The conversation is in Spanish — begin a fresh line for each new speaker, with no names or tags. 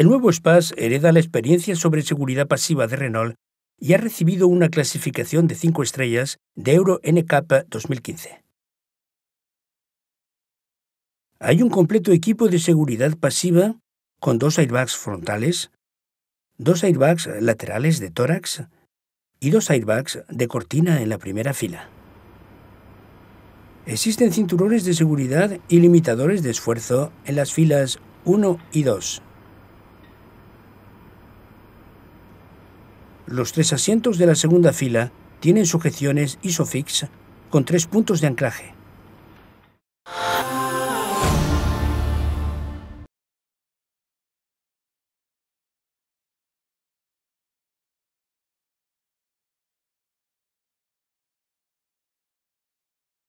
El nuevo SPAS hereda la experiencia sobre seguridad pasiva de Renault y ha recibido una clasificación de 5 estrellas de Euro NK
2015. Hay un completo equipo de
seguridad pasiva con dos airbags frontales, dos airbags laterales de tórax y dos airbags de cortina en la primera fila. Existen cinturones de seguridad y limitadores de esfuerzo en las filas 1 y 2. Los tres asientos de la segunda fila tienen sujeciones ISOFIX con tres puntos de anclaje.